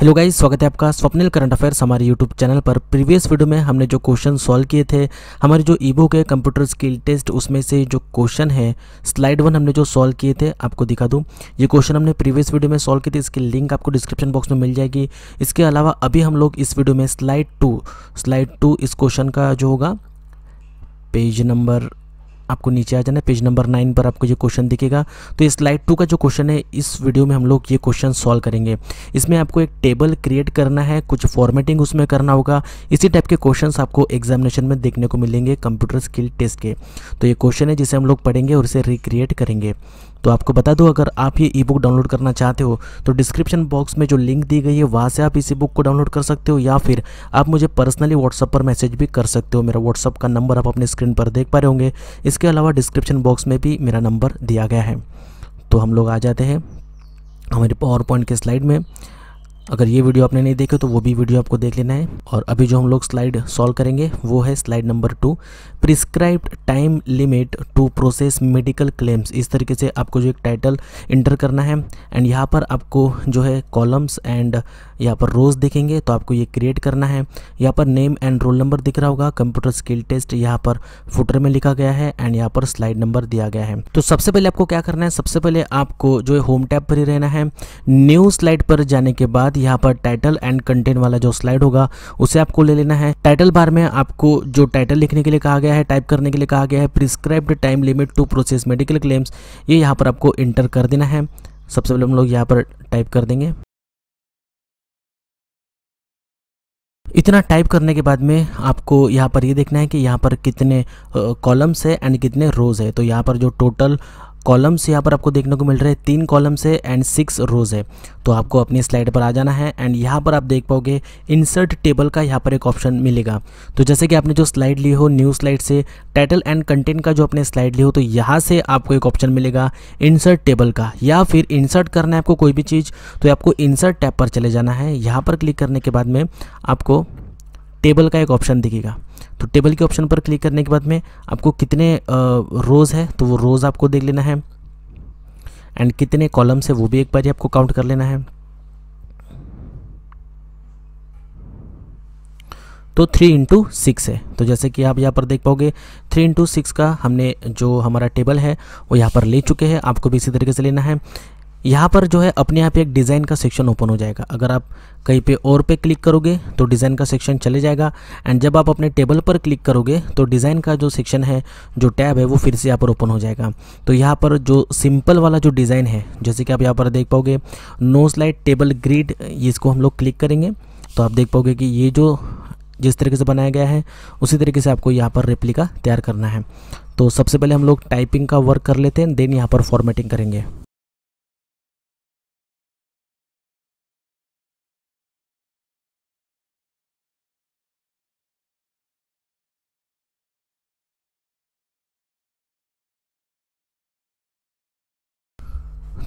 hello guys स्वागत है आपका स्वप्निल करंट अफेयर्स हमारे यूट्यूब चैनल पर प्रीवियस वीडियो में हमने जो क्वेश्चन सॉल्व किए थे हमारे जो ई बुक है कंप्यूटर स्किल टेस्ट उसमें से जो क्वेश्चन है स्लाइड वन हमने जो सॉल्व किए थे आपको दिखा दूं ये क्वेश्चन हमने प्रीवियस वीडियो में सॉल्व किए थे इसकी लिंक आपको डिस्क्रिप्शन बॉक्स में मिल जाएगी इसके अलावा अभी हम लोग इस वीडियो में स्लाइड टू स्लाइड टू इस क्वेश्चन का जो होगा पेज नंबर आपको नीचे आ जाना है पेज नंबर नाइन पर आपको ये क्वेश्चन दिखेगा तो ये स्लाइड टू का जो क्वेश्चन है इस वीडियो में हम लोग ये क्वेश्चन सॉल्व करेंगे इसमें आपको एक टेबल क्रिएट करना है कुछ फॉर्मेटिंग उसमें करना होगा इसी टाइप के क्वेश्चन आपको एग्जामिनेशन में देखने को मिलेंगे कंप्यूटर स्किल टेस्ट के तो ये क्वेश्चन है जिसे हम लोग पढ़ेंगे और इसे रिक्रिएट करेंगे तो आपको बता दूं अगर आप ये ई बुक डाउनलोड करना चाहते हो तो डिस्क्रिप्शन बॉक्स में जो लिंक दी गई है वहाँ से आप इसी बुक को डाउनलोड कर सकते हो या फिर आप मुझे पर्सनली व्हाट्सअप पर मैसेज भी कर सकते हो मेरा व्हाट्सअप का नंबर आप अपने स्क्रीन पर देख पा रहे होंगे इसके अलावा डिस्क्रिप्शन बॉक्स में भी मेरा नंबर दिया गया है तो हम लोग आ जाते हैं हमारे पावर पॉइंट के स्लाइड में अगर ये वीडियो आपने नहीं देखे तो वो भी वीडियो आपको देख लेना है और अभी जो हम लोग स्लाइड सॉल्व करेंगे वो है slide number two prescribe time limit to process medical claims इस तरीके से आपको जो एक टाइटल इंटर करना है एंड यहाँ पर आपको जो है कॉलम्स एंड यहाँ पर रोज़ देखेंगे तो आपको ये क्रिएट करना है यहाँ पर नेम एंड रोल नंबर दिख रहा होगा कंप्यूटर स्किल टेस्ट यहाँ पर फुटर में लिखा गया है एंड यहाँ पर स्लाइड नंबर दिया गया है तो सबसे पहले आपको क्या करना है सबसे पहले आपको जो है होम टैप पर ही रहना है न्यू स्लाइड पर जाने के बाद यहाँ पर टाइटल एंड कंटेंट वाला जो स्लाइड होगा उसे आपको ले लेना है टाइटल बार में आपको जो टाइटल लिखने के लिए कहा गया है टाइप करने के लिए कहा गया है prescribed time limit to process medical claims ये यहाँ पर आपको इंटर कर देना है सबसे पहले हम लोग यहाँ पर टाइप कर देंगे इतना टाइप करने के बाद में आपको यहाँ पर ये देखना है कि यहाँ पर कितने कॉलम्स है एंड कितने रोज़ है तो यहाँ पर जो टोटल कॉलम्स यहाँ पर आपको देखने को मिल रहे हैं तीन कॉलम्स है एंड सिक्स रोज़ है तो आपको अपनी स्लाइड पर आ जाना है एंड यहाँ पर आप देख पाओगे इंसर्ट टेबल का यहाँ पर एक ऑप्शन मिलेगा तो जैसे कि आपने जो स्लाइड ली हो न्यू स्लाइड से टाइटल एंड कंटेंट का जो अपने स्लाइड ली हो तो यहाँ से आपको एक ऑप्शन मिलेगा इंसर्ट टेबल का या फिर इंसर्ट करना है आपको कोई भी चीज़ तो आपको इंसर्ट टैप पर चले जाना है यहाँ पर क्लिक करने के बाद में आपको टेबल का एक ऑप्शन दिखेगा तो टेबल के ऑप्शन पर क्लिक करने के बाद में आपको कितने रोज़ है तो वो रोज़ आपको देख लेना है एंड कितने कॉलम्स है वो भी एक बार आपको काउंट कर लेना है तो थ्री इंटू सिक्स है तो जैसे कि आप यहाँ पर देख पाओगे थ्री इंटू सिक्स का हमने जो हमारा टेबल है वो यहाँ पर ले चुके हैं आपको भी इसी तरीके से लेना है यहाँ पर जो है अपने आप एक डिज़ाइन का सेक्शन ओपन हो जाएगा अगर आप कहीं पे और पे क्लिक करोगे तो डिज़ाइन का सेक्शन चले जाएगा एंड जब आप अपने टेबल पर क्लिक करोगे तो डिज़ाइन का जो सेक्शन है जो टैब है वो फिर से यहाँ पर ओपन हो जाएगा तो यहाँ पर जो सिंपल वाला जो डिज़ाइन है जैसे कि आप यहाँ पर देख पाओगे नो स्लाइड टेबल ग्रीड इसको हम लोग क्लिक करेंगे तो आप देख पाओगे कि ये जो जिस तरीके से बनाया गया है उसी तरीके से आपको यहाँ पर रेप्लिका तैयार करना है तो सबसे पहले हम लोग टाइपिंग का वर्क कर लेते हैं देन यहाँ पर फॉर्मेटिंग करेंगे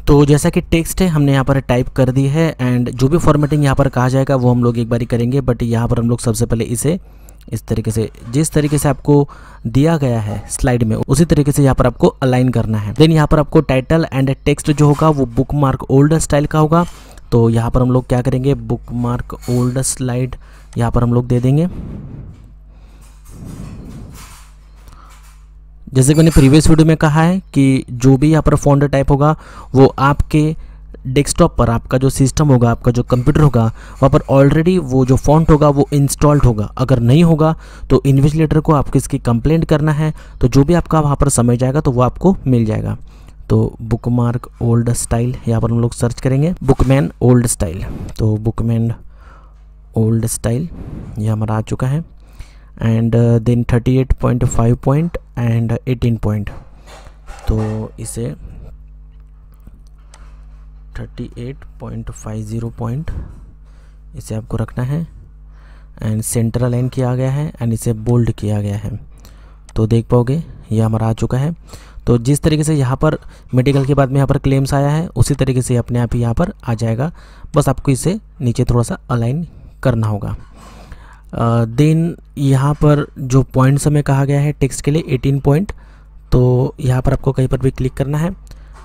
तो जैसा कि टेक्स्ट है हमने यहाँ पर टाइप कर दी है एंड जो भी फॉर्मेटिंग यहाँ पर कहा जाएगा वो हम लोग एक बारी करेंगे बट यहाँ पर हम लोग सबसे पहले इसे इस तरीके से जिस तरीके से आपको दिया गया है स्लाइड में उसी तरीके से यहाँ पर आपको अलाइन करना है देन यहाँ पर आपको टाइटल एंड टेक्स्ट जो होगा वो बुक मार्क ओल्ड स्टाइल का होगा तो यहाँ पर हम लोग क्या करेंगे बुक मार्क ओल्ड स्लाइड यहाँ पर हम लोग दे देंगे जैसे कि मैंने प्रीवियस वीडियो में कहा है कि जो भी यहाँ पर फोन टाइप होगा वो आपके डेस्कटॉप पर आपका जो सिस्टम होगा आपका जो कंप्यूटर होगा वहाँ पर ऑलरेडी वो जो फॉन्ट होगा वो इंस्टॉल्ड होगा अगर नहीं होगा तो इन्विजिलेटर को आपको इसकी कंप्लेंट करना है तो जो भी आपका वहाँ पर समय जाएगा तो वो आपको मिल जाएगा तो बुकमार्क ओल्ड स्टाइल यहाँ पर हम लोग सर्च करेंगे बुकमैन ओल्ड स्टाइल तो बुकमैन ओल्ड स्टाइल ये हमारा आ चुका है and then thirty eight point five point and 18 point तो इसे 38.50 पॉइंट इसे आपको रखना है एंड सेंटर अलाइन किया गया है एंड इसे बोल्ड किया गया है तो देख पाओगे ये हमारा आ चुका है तो जिस तरीके से यहाँ पर मेडिकल के बाद में यहाँ पर क्लेम्स आया है उसी तरीके से अपने आप ही यहाँ पर आ जाएगा बस आपको इसे नीचे थोड़ा सा अलाइन करना होगा देन यहाँ पर जो पॉइंट्स हमें कहा गया है टेक्स्ट के लिए 18 पॉइंट तो यहाँ पर आपको कहीं पर भी क्लिक करना है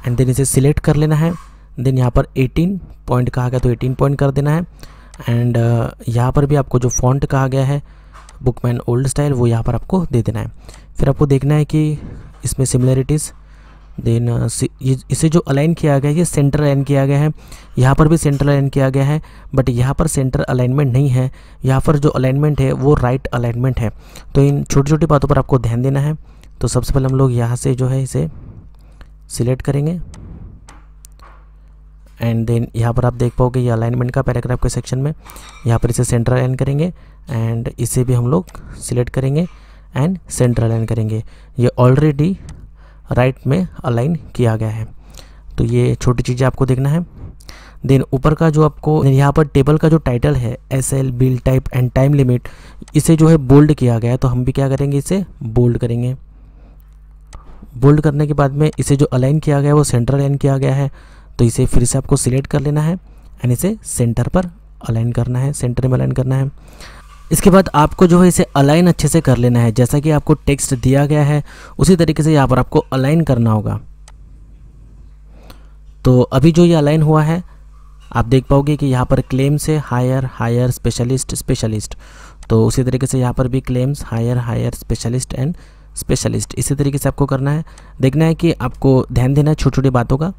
एंड देन इसे सिलेक्ट कर लेना है देन यहाँ पर 18 पॉइंट कहा गया तो 18 पॉइंट कर देना है एंड यहाँ पर भी आपको जो फॉन्ट कहा गया है बुकमैन ओल्ड स्टाइल वो यहाँ पर आपको दे देना है फिर आपको देखना है कि इसमें सिमिलरिटीज़ देन ये इसे जो अलाइन किया गया है ये सेंटर अलाइन किया गया है यहाँ पर भी सेंटर अलाइन किया गया है बट यहाँ पर सेंटर अलाइनमेंट नहीं है यहाँ पर जो अलाइनमेंट है वो राइट right अलाइनमेंट है तो इन छोटी छोटी बातों पर आपको ध्यान देना है तो सबसे पहले हम लोग यहाँ से जो है इसे सिलेक्ट करेंगे एंड देन यहाँ पर आप देख पाओगे ये अलाइनमेंट का पैराग्राफ के सेक्शन में यहाँ पर इसे सेंटर अलाइन करेंगे एंड इसे भी हम लोग सिलेक्ट करेंगे एंड सेंटर अलाइन करेंगे ये ऑलरेडी राइट में अलाइन किया गया है तो ये छोटी चीज़ें आपको देखना है देन ऊपर का जो आपको यहाँ पर टेबल का जो टाइटल है S L bill type and time limit इसे जो है बोल्ड किया गया है तो हम भी क्या करेंगे इसे बोल्ड करेंगे बोल्ड करने के बाद में इसे जो अलाइन किया गया है वो सेंटर अलाइन किया गया है तो इसे फिर से आपको सिलेक्ट कर लेना है एंड इसे सेंटर पर अलाइन करना है सेंटर में अलाइन करना है इसके बाद आपको जो है इसे अलाइन अच्छे से कर लेना है जैसा कि आपको टेक्स्ट दिया गया है उसी तरीके से यहाँ पर आपको अलाइन करना होगा तो अभी जो ये अलाइन हुआ है आप देख पाओगे कि यहाँ पर क्लेम्स है हायर हायर स्पेशलिस्ट स्पेशलिस्ट तो उसी तरीके से यहाँ पर भी claims higher higher specialist and specialist इसी तरीके से आपको करना है देखना है कि आपको ध्यान देना है छोटी छोटी बातों का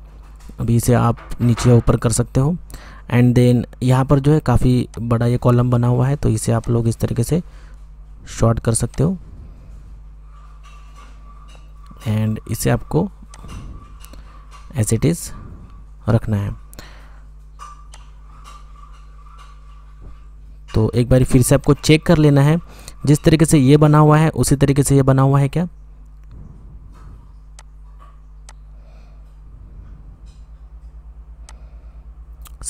अभी इसे आप नीचे ऊपर कर सकते हो एंड देन यहाँ पर जो है काफ़ी बड़ा ये कॉलम बना हुआ है तो इसे आप लोग इस तरीके से शॉर्ट कर सकते हो एंड इसे आपको एज इट इज़ रखना है तो एक बार फिर से आपको चेक कर लेना है जिस तरीके से ये बना हुआ है उसी तरीके से ये बना हुआ है क्या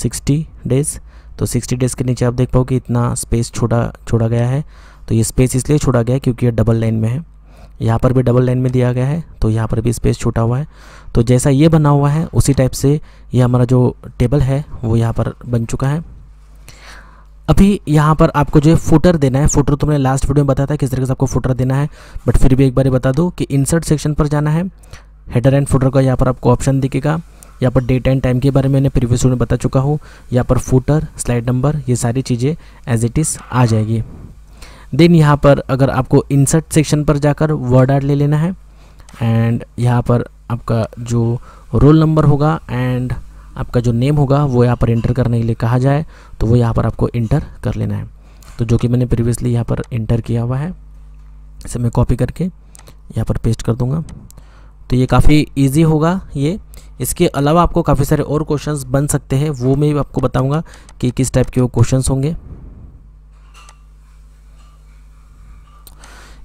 सिक्सटी डेज़ तो सिक्सटी डेज़ के नीचे आप देख पाओ कि इतना स्पेस छोड़ा छोड़ा गया है तो ये स्पेस इसलिए छोड़ा गया है क्योंकि ये डबल लाइन में है यहाँ पर भी डबल लाइन में दिया गया है तो यहाँ पर भी स्पेस छूटा हुआ है तो जैसा ये बना हुआ है उसी टाइप से ये हमारा जो टेबल है वो यहाँ पर बन चुका है अभी यहाँ पर आपको जो है फुटर देना है फुटर तुमने लास्ट वीडियो में बताया था किस तरीके से आपको फुटर देना है बट फिर भी एक बार बता दूँ कि इंसर्ट सेक्शन पर जाना है हेडर एंड फुटर का यहाँ पर आपको ऑप्शन दिखेगा यहाँ पर डेट एंड टाइम के बारे में मैंने प्रीवियस में बता चुका हूँ यहाँ पर फूटर स्लाइड नंबर ये सारी चीज़ें एज इट इज़ आ जाएगी देन यहाँ पर अगर आपको इंसर्ट सेक्शन पर जाकर वर्ड आर्ट ले लेना है एंड यहाँ पर आपका जो रोल नंबर होगा एंड आपका जो नेम होगा वो यहाँ पर इंटर करने के लिए कहा जाए तो वो यहाँ पर आपको इंटर कर लेना है तो जो कि मैंने प्रीवियसली यहाँ पर इंटर किया हुआ है इसे मैं कॉपी करके यहाँ पर पेस्ट कर दूँगा तो ये काफ़ी ईजी होगा ये इसके अलावा आपको काफ़ी सारे और क्वेश्चंस बन सकते हैं वो मैं आपको बताऊंगा कि किस टाइप के वो क्वेश्चंस होंगे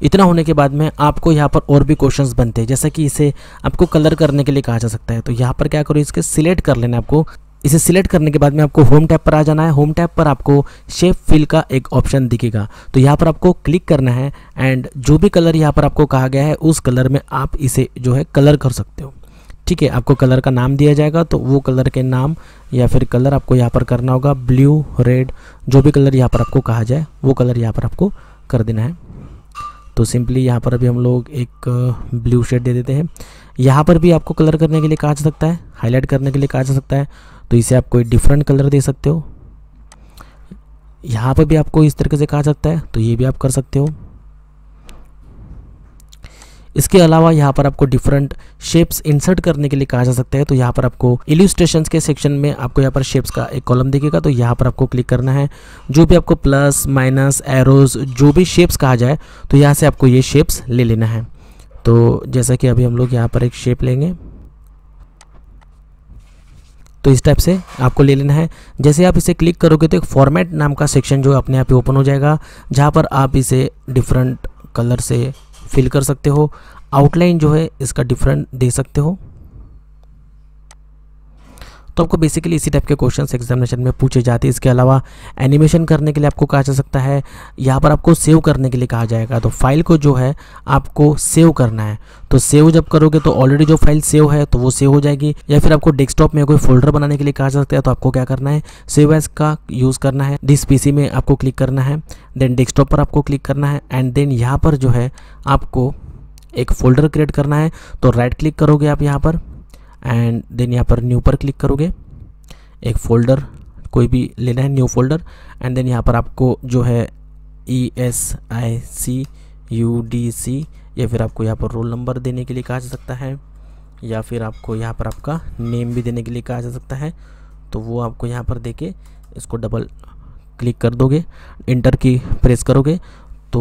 इतना होने के बाद में आपको यहाँ पर और भी क्वेश्चंस बनते हैं जैसा कि इसे आपको कलर करने के लिए कहा जा सकता है तो यहाँ पर क्या करो इसके सिलेक्ट कर लेना आपको इसे सिलेक्ट करने के बाद में आपको होम टैप पर आ जाना है होम टैप पर आपको शेप फिल का एक ऑप्शन दिखेगा तो यहाँ पर आपको क्लिक करना है एंड जो भी कलर यहाँ पर आपको कहा गया है उस कलर में आप इसे जो है कलर कर सकते हो ठीक है आपको कलर का नाम दिया जाएगा तो वो कलर के नाम या फिर कलर आपको यहाँ पर करना होगा ब्लू रेड जो भी कलर यहाँ पर आपको कहा जाए वो कलर यहाँ पर आपको कर देना है तो सिंपली यहाँ पर अभी हम लोग एक ब्लू शेड दे देते हैं यहाँ पर भी आपको कलर करने के लिए कहा जा सकता है हाईलाइट करने के लिए कहा जा सकता है तो इसे आप कोई डिफरेंट कलर दे सकते हो यहाँ पर भी आपको इस तरीके से कहा सकता है तो ये भी आप कर सकते हो इसके अलावा यहाँ पर आपको डिफरेंट शेप्स इंसर्ट करने के लिए कहा जा सकता है तो यहाँ पर आपको इल्यूस्ट्रेशन के सेक्शन में आपको यहाँ पर शेप्स का एक कॉलम दिखेगा तो यहाँ पर आपको क्लिक करना है जो भी आपको प्लस माइनस एरोज जो भी शेप्स कहा जाए तो यहाँ से आपको ये शेप्स ले लेना है तो जैसा कि अभी हम लोग यहाँ पर एक शेप लेंगे तो इस टाइप से आपको ले लेना है जैसे आप इसे क्लिक करोगे तो एक फॉर्मेट नाम का सेक्शन जो अपने आप ही ओपन हो जाएगा जहाँ पर आप इसे डिफरेंट कलर से फिल कर सकते हो आउटलाइन जो है इसका डिफरेंट दे सकते हो तो आपको बेसिकली इसी टाइप के क्वेश्चन एग्जामिनेशन में पूछे जाते हैं इसके अलावा एनिमेशन करने के लिए आपको कहा जा सकता है यहाँ पर आपको सेव करने के लिए कहा जाएगा तो फाइल को जो है आपको सेव करना है तो सेव जब करोगे तो ऑलरेडी जो फाइल सेव है तो वो सेव हो जाएगी या फिर आपको डेस्कटॉप में कोई फोल्डर बनाने के लिए कहा जा सकता है तो आपको क्या करना है सेव एस का यूज़ करना है डिस पी में आपको क्लिक करना है देन डेस्कटॉप पर आपको क्लिक करना है एंड देन यहाँ पर जो है आपको एक फोल्डर क्रिएट करना है तो राइट क्लिक करोगे आप यहाँ पर एंड देन यहाँ पर न्यू पर क्लिक करोगे एक फोल्डर कोई भी लेना है न्यू फोल्डर एंड देन यहाँ पर आपको जो है E S I C U D C या फिर आपको यहाँ पर रोल नंबर देने के लिए कहा जा सकता है या फिर आपको यहाँ पर आपका नेम भी देने के लिए कहा जा सकता है तो वो आपको यहाँ पर दे के इसको डबल क्लिक कर दोगे इंटर की प्रेस करोगे तो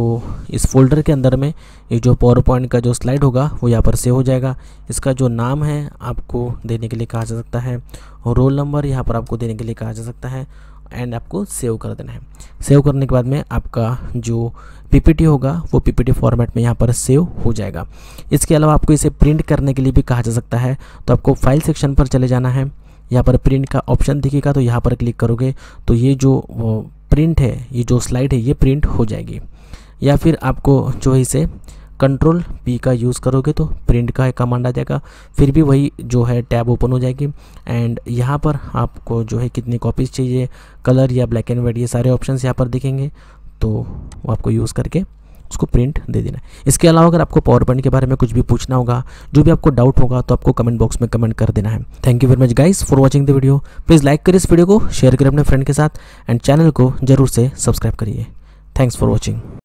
इस फोल्डर के अंदर में ये जो पावर पॉइंट का जो स्लाइड होगा वो यहाँ पर सेव हो जाएगा इसका जो नाम है आपको देने के लिए कहा जा सकता है और रोल नंबर यहाँ पर आपको देने के लिए कहा जा सकता है एंड आपको सेव कर देना है सेव करने के बाद में आपका जो पीपीटी होगा वो पीपीटी फॉर्मेट में यहाँ पर सेव हो जाएगा इसके अलावा आपको इसे प्रिंट करने के लिए भी कहा जा सकता है तो आपको फाइल सेक्शन पर चले जाना है यहाँ पर प्रिंट का ऑप्शन दिखेगा तो यहाँ पर क्लिक करोगे तो ये जो प्रिंट है ये जो स्लाइड है ये प्रिंट हो जाएगी या फिर आपको जो है इसे कंट्रोल पी का यूज़ करोगे तो प्रिंट का एक कमांड आ जाएगा फिर भी वही जो है टैब ओपन हो जाएगी एंड यहाँ पर आपको जो है कितनी कॉपीज़ चाहिए कलर या ब्लैक एंड वाइट ये सारे ऑप्शंस यहाँ पर दिखेंगे तो वो आपको यूज़ करके उसको प्रिंट दे देना इसके अलावा अगर आपको पावर पॉइंट के बारे में कुछ भी पूछना होगा जो भी आपको डाउट होगा तो आपको कमेंट बॉक्स में कमेंट कर देना है thank you very much guys for watching the video please like करें इस वीडियो को शेयर करें अपने फ्रेंड के साथ एंड चैनल को जरूर से सब्सक्राइब करिए थैंक्स फॉर वॉचिंग